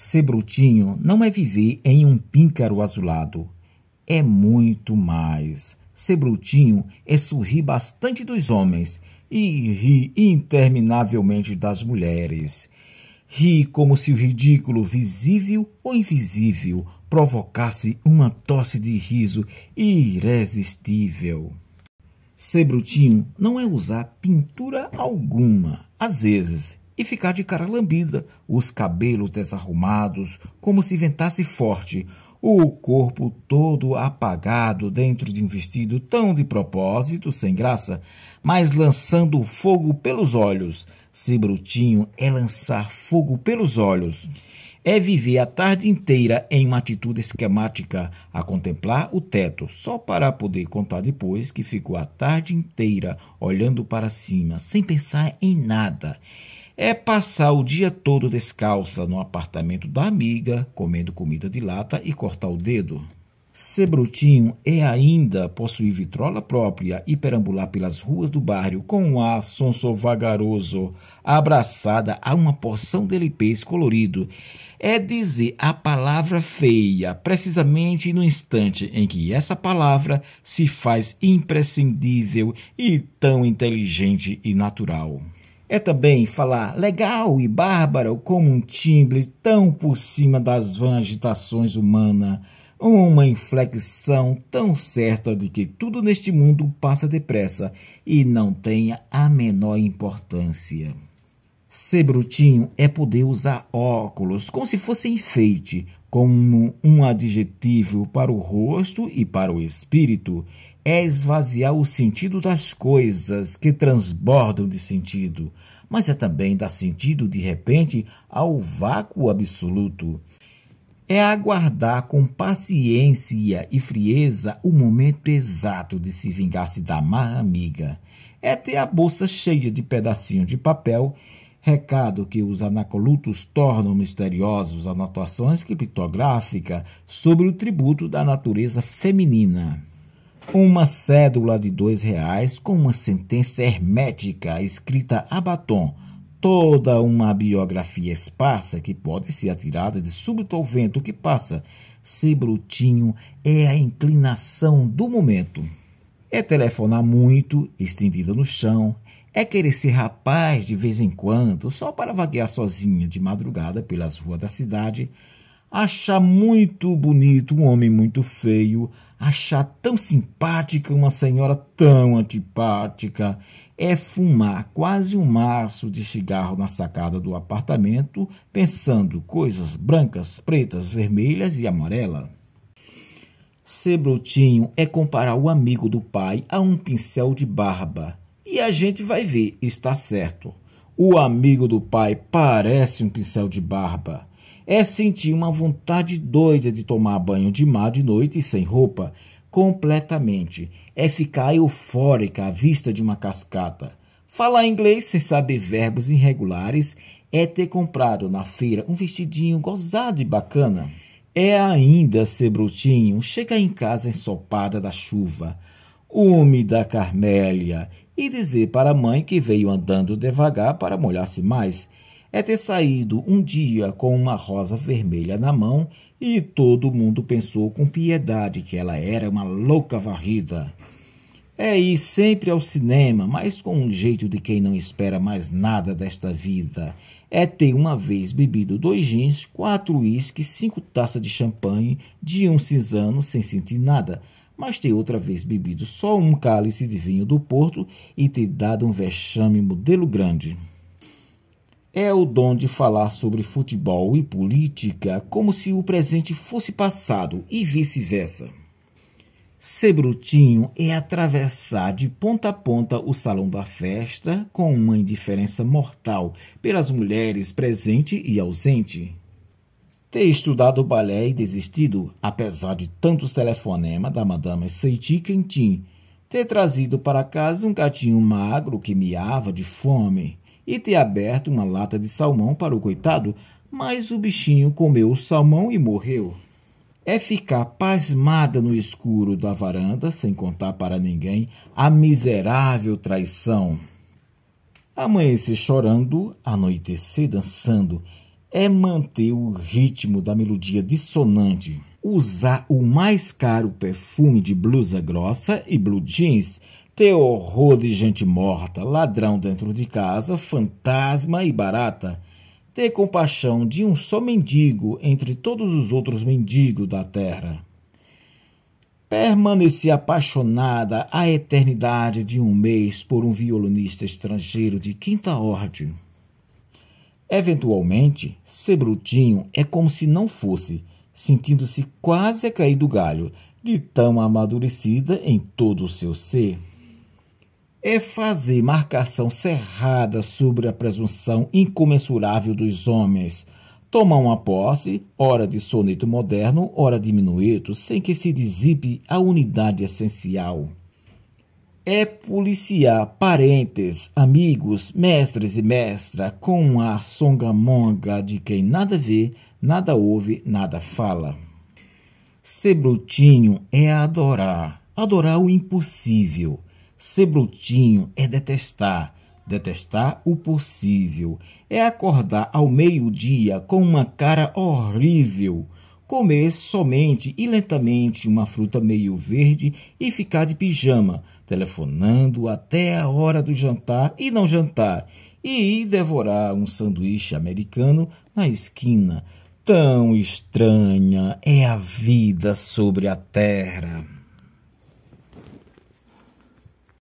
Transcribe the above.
Ser brutinho não é viver em um píncaro azulado. É muito mais. Ser brutinho é sorrir bastante dos homens e rir interminavelmente das mulheres. Ri como se o ridículo, visível ou invisível, provocasse uma tosse de riso irresistível. Ser brutinho não é usar pintura alguma. Às vezes, e ficar de cara lambida, os cabelos desarrumados, como se ventasse forte, o corpo todo apagado dentro de um vestido tão de propósito, sem graça, mas lançando fogo pelos olhos. Ser brutinho é lançar fogo pelos olhos. É viver a tarde inteira em uma atitude esquemática, a contemplar o teto, só para poder contar depois que ficou a tarde inteira olhando para cima, sem pensar em nada é passar o dia todo descalça no apartamento da amiga, comendo comida de lata e cortar o dedo. Ser brutinho é ainda possuir vitrola própria e perambular pelas ruas do bairro com um ar vagaroso, abraçada a uma porção de lipês colorido. É dizer a palavra feia, precisamente no instante em que essa palavra se faz imprescindível e tão inteligente e natural. É também falar legal e bárbaro como um timbre tão por cima das vãs agitações humanas, uma inflexão tão certa de que tudo neste mundo passa depressa e não tenha a menor importância. Ser brutinho é poder usar óculos como se fosse enfeite, como um adjetivo para o rosto e para o espírito é esvaziar o sentido das coisas que transbordam de sentido, mas é também dar sentido de repente ao vácuo absoluto. É aguardar com paciência e frieza o momento exato de se vingar-se da má amiga. É ter a bolsa cheia de pedacinhos de papel recado que os anacolutos tornam misteriosos anotações criptográficas sobre o tributo da natureza feminina. Uma cédula de dois reais com uma sentença hermética escrita a batom, toda uma biografia esparsa que pode ser atirada de súbito ao vento que passa. Ser brutinho é a inclinação do momento. É telefonar muito, estendida no chão, é querer ser rapaz de vez em quando, só para vaguear sozinha de madrugada pelas ruas da cidade, achar muito bonito um homem muito feio, achar tão simpática uma senhora tão antipática. É fumar quase um maço de cigarro na sacada do apartamento, pensando coisas brancas, pretas, vermelhas e amarela. Ser brutinho é comparar o amigo do pai a um pincel de barba. E a gente vai ver, está certo. O amigo do pai parece um pincel de barba é sentir uma vontade doida de tomar banho de mar de noite e sem roupa, completamente. É ficar eufórica à vista de uma cascata. Falar inglês sem saber verbos irregulares é ter comprado na feira um vestidinho gozado e bacana. É ainda ser brutinho, chegar em casa ensopada da chuva, úmida carmélia, e dizer para a mãe que veio andando devagar para molhar-se mais é ter saído um dia com uma rosa vermelha na mão e todo mundo pensou com piedade que ela era uma louca varrida. É ir sempre ao cinema, mas com um jeito de quem não espera mais nada desta vida. É ter uma vez bebido dois jeans, quatro uísques, cinco taças de champanhe, de um cinzano sem sentir nada, mas ter outra vez bebido só um cálice de vinho do Porto e ter dado um vexame modelo grande é o dom de falar sobre futebol e política como se o presente fosse passado e vice-versa. Ser brutinho é atravessar de ponta a ponta o salão da festa com uma indiferença mortal pelas mulheres presente e ausente. Ter estudado balé e desistido, apesar de tantos telefonemas da Madame Seiti Quentin, ter trazido para casa um gatinho magro que miava de fome, e ter aberto uma lata de salmão para o coitado, mas o bichinho comeu o salmão e morreu. É ficar pasmada no escuro da varanda, sem contar para ninguém, a miserável traição. Amanhecer chorando, anoitecer dançando, é manter o ritmo da melodia dissonante, usar o mais caro perfume de blusa grossa e blue jeans ter horror de gente morta, ladrão dentro de casa, fantasma e barata, ter compaixão de um só mendigo entre todos os outros mendigos da terra. Permanecer apaixonada a eternidade de um mês por um violonista estrangeiro de quinta ordem. Eventualmente, ser brutinho é como se não fosse, sentindo-se quase a cair do galho, de tão amadurecida em todo o seu ser é fazer marcação cerrada sobre a presunção incomensurável dos homens. Tomam uma posse, ora de soneto moderno, ora de minueto, sem que se dissipe a unidade essencial. É policiar parentes, amigos, mestres e mestra com a songamonga de quem nada vê, nada ouve, nada fala. Ser brutinho é adorar, adorar o impossível, Ser brutinho é detestar, detestar o possível, é acordar ao meio-dia com uma cara horrível, comer somente e lentamente uma fruta meio verde e ficar de pijama, telefonando até a hora do jantar e não jantar, e devorar um sanduíche americano na esquina. Tão estranha é a vida sobre a terra.